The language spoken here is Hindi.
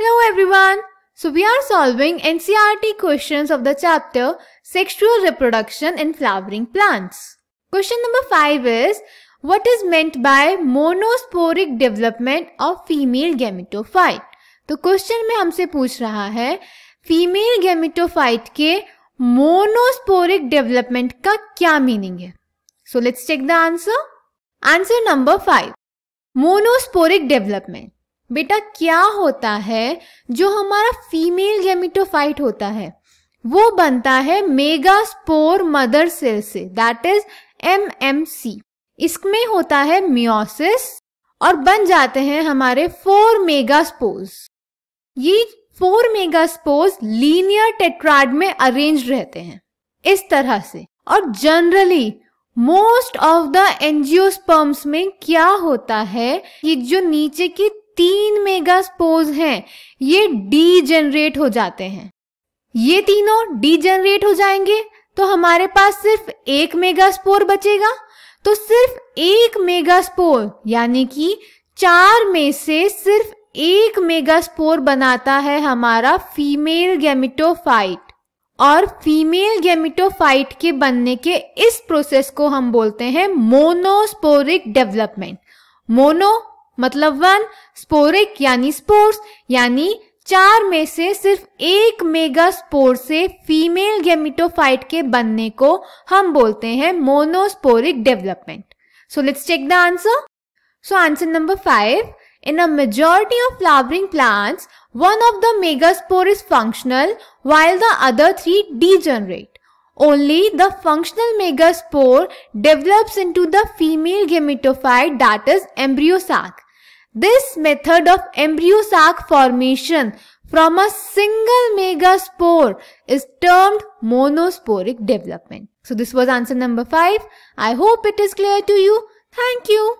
Hello everyone. So we are solving NCRT questions of the chapter Sexual Reproduction in Flowering Plants. Question number 5 is What is meant by monosporic development of female gametophyte? तो क्वेश्चन में हमसे पूछ रहा है फीमेल गेमिटोफाइट के मोनोस्पोरिक डेवलपमेंट का क्या मीनिंग है so let's check the answer answer number five monosporic development बेटा क्या होता है जो हमारा फीमेल गेमिटोफाइट होता है वो बनता है मेगा स्पोर मदर सेल से that is M M C इसमें होता है मियोसिस और बन जाते हैं हमारे फोर मेगा स्पोर्स ये four megaspores linear tetrad में अरेंज रहते हैं इस तरह से और generally most of the angiosperms में क्या होता है कि जो नीचे की तीन मेगा स्पोज हैं ये जनरेट हो जाते हैं ये तीनों डी जनरेट हो जाएंगे तो हमारे पास सिर्फ एक मेगा स्पोर बचेगा तो सिर्फ एक मेगा स्पोर यानी कि चार में से सिर्फ एक मेगा स्पोर बनाता है हमारा फीमेल गैमिटोफाइट और फीमेल गैमिटोफाइट के बनने के इस प्रोसेस को हम बोलते हैं मोनोस्पोरिक डेवलपमेंट मोनो मतलब वन स्पोरिक यानी स्पोर्स यानी चार में से सिर्फ एक मेगा स्पोर से फीमेल गेमिटोफाइट के बनने को हम बोलते हैं monosporic development so let's check the answer so answer number five in a majority of flowering plants one of the megaspore is functional while the other three degenerate only the functional megaspore develops into the female gametophyte that is embryo sac This method of embryo sac formation from a single megaspore is termed monosporic development. So this was answer number 5. I hope it is clear to you. Thank you.